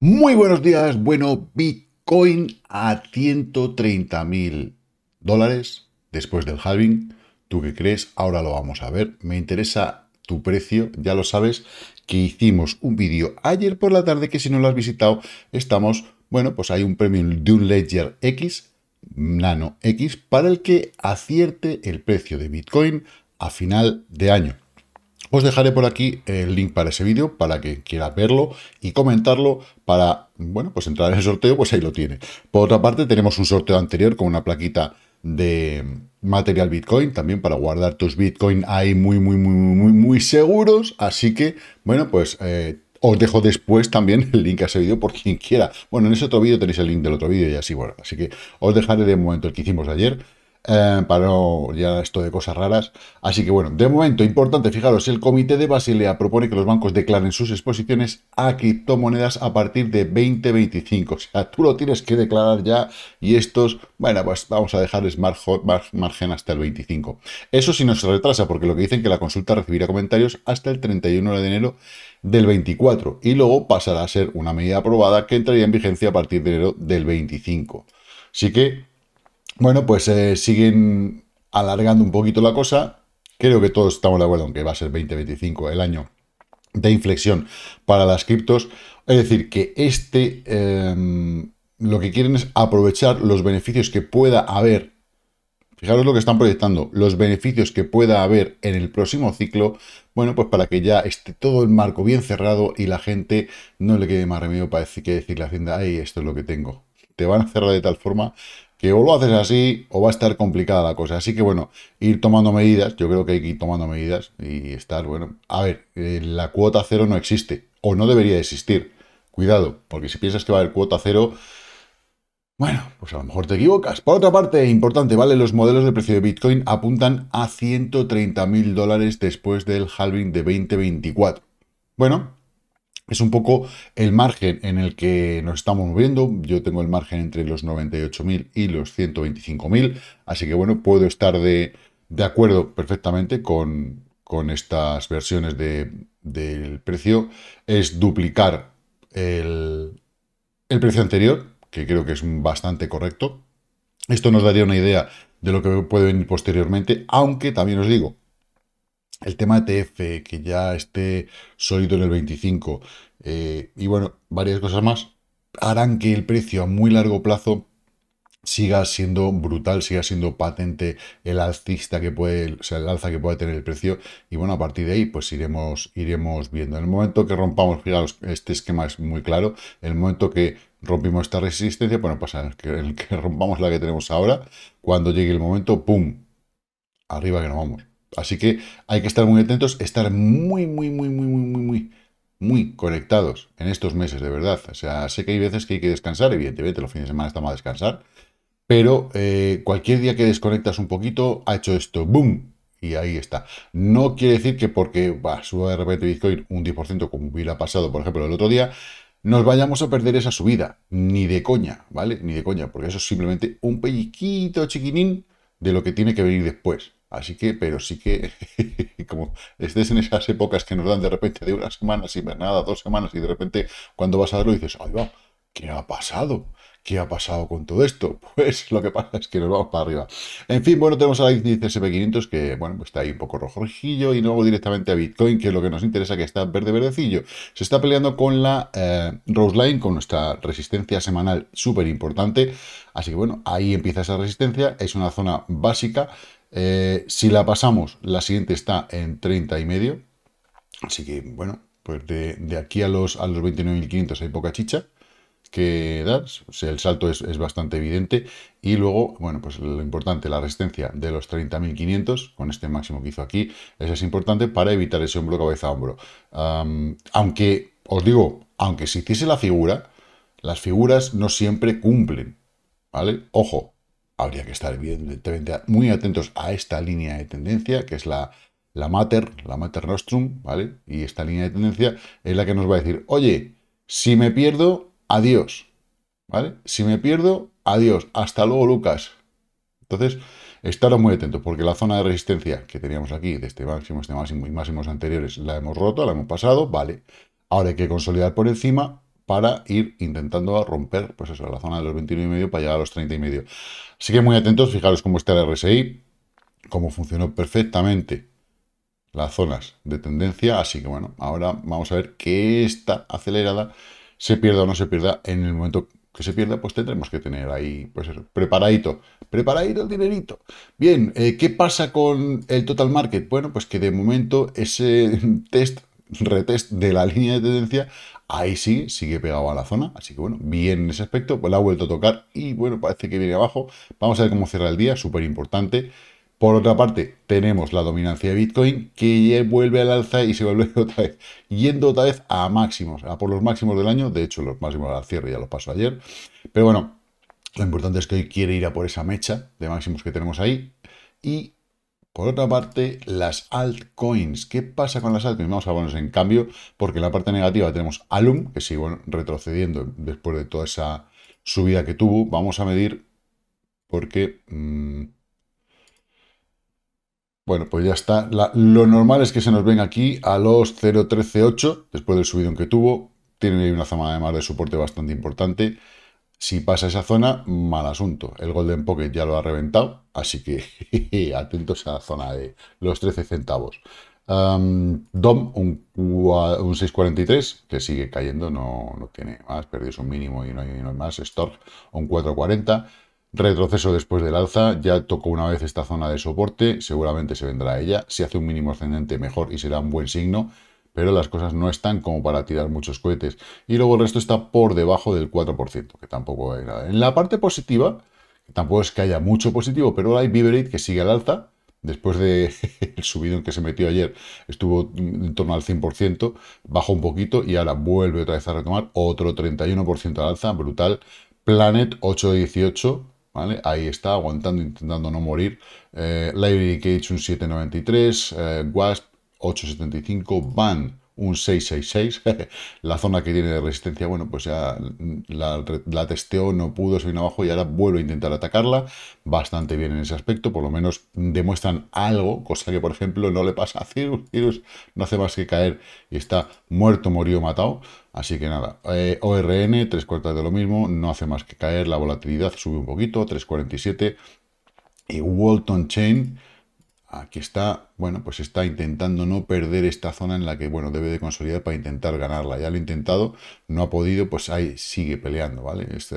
Muy buenos días. Bueno, Bitcoin a 130 mil dólares después del halving. ¿Tú qué crees? Ahora lo vamos a ver. Me interesa tu precio. Ya lo sabes que hicimos un vídeo ayer por la tarde que si no lo has visitado, estamos, bueno, pues hay un premio de un Ledger X, Nano X, para el que acierte el precio de Bitcoin a final de año. Os dejaré por aquí el link para ese vídeo, para que quiera verlo y comentarlo, para, bueno, pues entrar en el sorteo, pues ahí lo tiene. Por otra parte, tenemos un sorteo anterior con una plaquita de material Bitcoin, también para guardar tus Bitcoin ahí muy, muy, muy, muy, muy seguros. Así que, bueno, pues... Eh, os dejo después también el link a ese vídeo por quien quiera. Bueno, en ese otro vídeo tenéis el link del otro vídeo y así, bueno. Así que os dejaré de momento el que hicimos ayer eh, para ya esto de cosas raras. Así que bueno, de momento importante, fijaros, el Comité de Basilea propone que los bancos declaren sus exposiciones a criptomonedas a partir de 2025. O sea, tú lo tienes que declarar ya y estos, bueno, pues vamos a dejarles margen hasta el 25. Eso si no se retrasa, porque lo que dicen que la consulta recibirá comentarios hasta el 31 de enero del 24 y luego pasará a ser una medida aprobada que entraría en vigencia a partir de enero del 25. Así que bueno, pues eh, siguen alargando un poquito la cosa. Creo que todos estamos de acuerdo en que va a ser 2025 el año de inflexión para las criptos. Es decir, que este em, lo que quieren es aprovechar los beneficios que pueda haber. Fijaros lo que están proyectando, los beneficios que pueda haber en el próximo ciclo, bueno, pues para que ya esté todo el marco bien cerrado y la gente no le quede más remedio para decir que decirle a Hacienda, ay, esto es lo que tengo. Te van a cerrar de tal forma que o lo haces así o va a estar complicada la cosa. Así que bueno, ir tomando medidas, yo creo que hay que ir tomando medidas y estar, bueno, a ver, eh, la cuota cero no existe o no debería existir. Cuidado, porque si piensas que va a haber cuota cero, bueno, pues a lo mejor te equivocas. Por otra parte, importante, ¿vale? Los modelos de precio de Bitcoin apuntan a 130 mil dólares después del halving de 2024. Bueno, es un poco el margen en el que nos estamos moviendo. Yo tengo el margen entre los 98.000 y los 125.000. Así que bueno, puedo estar de, de acuerdo perfectamente con, con estas versiones del precio. Es duplicar el, el precio anterior, que creo que es bastante correcto. Esto nos daría una idea de lo que puede venir posteriormente, aunque también os digo, el tema TF que ya esté sólido en el 25, eh, y bueno, varias cosas más, harán que el precio a muy largo plazo siga siendo brutal, siga siendo patente el alcista que puede, o sea, el alza que puede tener el precio. Y bueno, a partir de ahí, pues iremos, iremos viendo. En el momento que rompamos, fijaros, este esquema es muy claro. En el momento que rompimos esta resistencia, bueno, pasa pues el que rompamos la que tenemos ahora, cuando llegue el momento, ¡pum! Arriba que nos vamos. Así que hay que estar muy atentos, estar muy, muy, muy, muy, muy, muy, muy, muy conectados en estos meses, de verdad. O sea, sé que hay veces que hay que descansar, evidentemente, los fines de semana estamos a descansar, pero eh, cualquier día que desconectas un poquito, ha hecho esto, ¡boom! Y ahí está. No quiere decir que porque suba de repente Bitcoin un 10%, como hubiera pasado, por ejemplo, el otro día, nos vayamos a perder esa subida. Ni de coña, ¿vale? Ni de coña, porque eso es simplemente un pelliquito chiquinín de lo que tiene que venir después. Así que, pero sí que, como estés en esas épocas que nos dan de repente de una semana sin ver nada, dos semanas, y de repente cuando vas a verlo dices, ¡ay va! ¿Qué ha pasado? ¿Qué ha pasado con todo esto? Pues lo que pasa es que nos vamos para arriba. En fin, bueno, tenemos a la SP500 que, bueno, pues está ahí un poco rojillo y luego directamente a Bitcoin, que es lo que nos interesa, que está verde verdecillo. Se está peleando con la eh, Rose Line, con nuestra resistencia semanal súper importante. Así que, bueno, ahí empieza esa resistencia. Es una zona básica eh, si la pasamos, la siguiente está en 30 y medio. Así que, bueno, pues de, aquí a los, a los 29.500 hay poca chicha que el salto es, bastante evidente. Y luego, bueno, pues lo importante, la resistencia de los 30.500, con este máximo que hizo aquí, eso es importante para evitar ese hombro cabeza hombro. aunque, os digo, aunque se hiciese la figura, las figuras no siempre cumplen. ¿Vale? Ojo, habría que estar evidentemente muy atentos a esta línea de tendencia, que es la, la Mater, la Mater Nostrum, ¿vale? Y esta línea de tendencia es la que nos va a decir, oye, si me pierdo, adiós, ¿vale? Si me pierdo, adiós, hasta luego Lucas. Entonces, estar muy atentos, porque la zona de resistencia que teníamos aquí, de este máximo, este máximo y máximos anteriores, la hemos roto, la hemos pasado, ¿vale? Ahora hay que consolidar por encima, para ir intentando romper, pues eso, la zona de los medio para llegar a los 30,5. Así que muy atentos, fijaros cómo está el RSI, cómo funcionó perfectamente las zonas de tendencia, así que bueno, ahora vamos a ver que esta acelerada se pierda o no se pierda en el momento que se pierda, pues tendremos que tener ahí, pues preparadito, preparadito el dinerito. Bien, eh, ¿qué pasa con el total market? Bueno, pues que de momento ese test, retest de la línea de tendencia Ahí sigue, sigue pegado a la zona, así que bueno, bien en ese aspecto, pues la ha vuelto a tocar y bueno, parece que viene abajo. Vamos a ver cómo cierra el día, súper importante. Por otra parte, tenemos la dominancia de Bitcoin que vuelve al alza y se vuelve otra vez, yendo otra vez a máximos, a por los máximos del año, de hecho los máximos al cierre ya los pasó ayer, pero bueno, lo importante es que hoy quiere ir a por esa mecha de máximos que tenemos ahí y por otra parte, las altcoins. ¿Qué pasa con las altcoins? Vamos a ponernos en cambio, porque en la parte negativa tenemos Alum, que sigue retrocediendo después de toda esa subida que tuvo. Vamos a medir porque... Mm, bueno, pues ya está. lo normal es que se nos ven aquí a los 0.138, después del subidón que tuvo. Tiene una zona mar de soporte bastante importante. Si pasa esa zona, mal asunto. El Golden Pocket ya lo ha reventado, así que atentos a la zona de los 13 centavos. DOM, un, 6.43, que sigue cayendo, no, no tiene más, perdió su mínimo y no, hay, más. Stork, un 4.40. Retroceso después del alza, ya tocó una vez esta zona de soporte, seguramente se vendrá a ella. Si hace un mínimo ascendente, mejor y será un buen signo pero las cosas no están como para tirar muchos cohetes. Y luego el resto está por debajo del 4%, que tampoco hay nada. En la parte positiva, tampoco es que haya mucho positivo, pero hay Vibrate que sigue al alza. Después del subido en que se metió ayer, estuvo en torno al 100%, bajó un poquito y ahora vuelve otra vez a retomar otro 31% al alza, brutal. Planet 818, ¿Vale? Ahí está, aguantando, intentando no morir. Eh, Library Cage un 793, eh, Wasp 875 van un 666, la zona que tiene de resistencia, bueno, pues ya la, testeó, no pudo, subir abajo y ahora vuelvo a intentar atacarla, bastante bien en ese aspecto, por lo menos demuestran algo, cosa que por ejemplo no le pasa a Cirrus, no hace más que caer y está muerto, murió, matado, así que nada, eh, ORN, tres cuartas de lo mismo, no hace más que caer, la volatilidad sube un poquito, 347, y Walton Chain, Aquí está, bueno, pues está intentando no perder esta zona en la que, bueno, debe de consolidar para intentar ganarla. Ya lo ha intentado, no ha podido, pues ahí sigue peleando, ¿vale? es,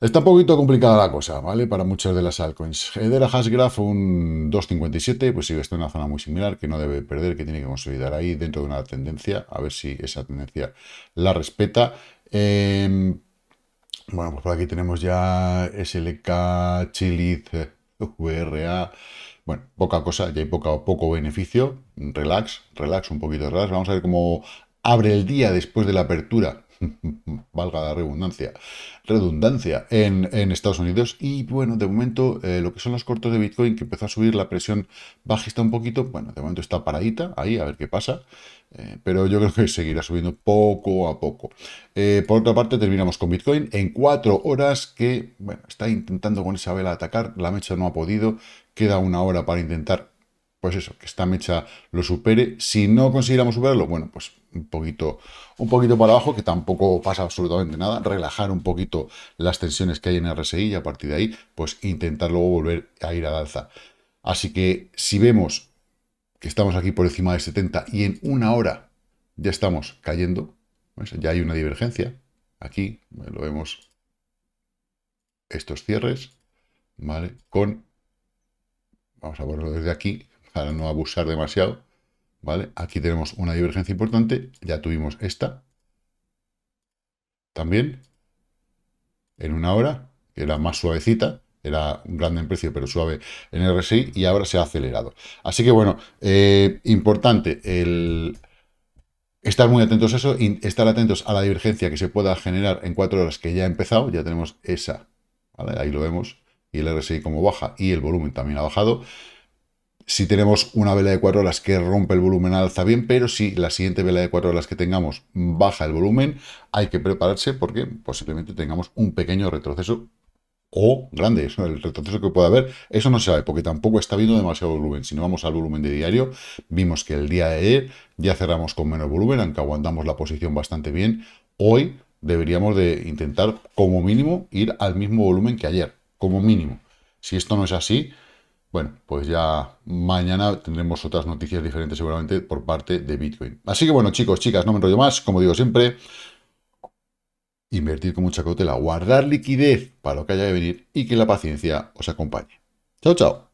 Está un poquito complicada la cosa, ¿vale? Para muchas de las altcoins. Hedera Hashgraph un 2.57, pues sigue está en una zona muy similar, que no debe perder, que tiene que consolidar ahí dentro de una tendencia, a ver si esa tendencia la respeta. Em, bueno, pues por aquí tenemos ya SLK, Chiliz... VRA, bueno, poca cosa, ya hay poco, poco beneficio, relax, relax, un poquito de relax, vamos a ver cómo abre el día después de la apertura valga la redundancia, redundancia en, en, Estados Unidos. Y bueno, de momento eh, lo que son los cortos de Bitcoin, que empezó a subir la presión bajista un poquito, bueno, de momento está paradita ahí, a ver qué pasa. Eh, pero yo creo que seguirá subiendo poco a poco. Eh, por otra parte, terminamos con Bitcoin en cuatro horas que, bueno, está intentando con esa vela atacar, la mecha no ha podido, queda una hora para intentar pues eso, que esta mecha lo supere. Si no consiguiéramos superarlo, bueno, pues un poquito, un poquito para abajo, que tampoco pasa absolutamente nada. Relajar un poquito las tensiones que hay en RSI y a partir de ahí, pues intentar luego volver a ir al alza. Así que si vemos que estamos aquí por encima de 70 y en una hora ya estamos cayendo, pues ya hay una divergencia. Aquí lo vemos estos cierres, ¿vale? Con, vamos a verlo desde aquí, para no abusar demasiado, ¿vale? Aquí tenemos una divergencia importante, ya tuvimos esta, también, en una hora, que era más suavecita, era grande en precio pero suave en el RSI, y ahora se ha acelerado. Así que bueno, eh, importante el... Estar muy atentos a eso, y estar atentos a la divergencia que se pueda generar en cuatro horas que ya ha empezado, ya tenemos esa, ahí lo vemos, y el RSI como baja y el volumen también ha bajado. Si tenemos una vela de cuatro horas que rompe el volumen alza bien, pero si la siguiente vela de cuatro horas que tengamos baja el volumen, hay que prepararse porque posiblemente tengamos un pequeño retroceso o grande, eso, el retroceso que pueda haber, eso no se sabe, porque tampoco está viendo demasiado volumen. Si no vamos al volumen de diario, vimos que el día de ayer ya cerramos con menos volumen, aunque aguantamos la posición bastante bien. Hoy deberíamos de intentar, como mínimo, ir al mismo volumen que ayer, como mínimo. Si esto no es así, bueno, pues ya mañana tendremos otras noticias diferentes seguramente por parte de Bitcoin. Así que bueno, chicos, chicas, no me enrollo más. Como digo siempre, invertir con mucha cautela, guardar liquidez para lo que haya de venir y que la paciencia os acompañe. Chao, chao.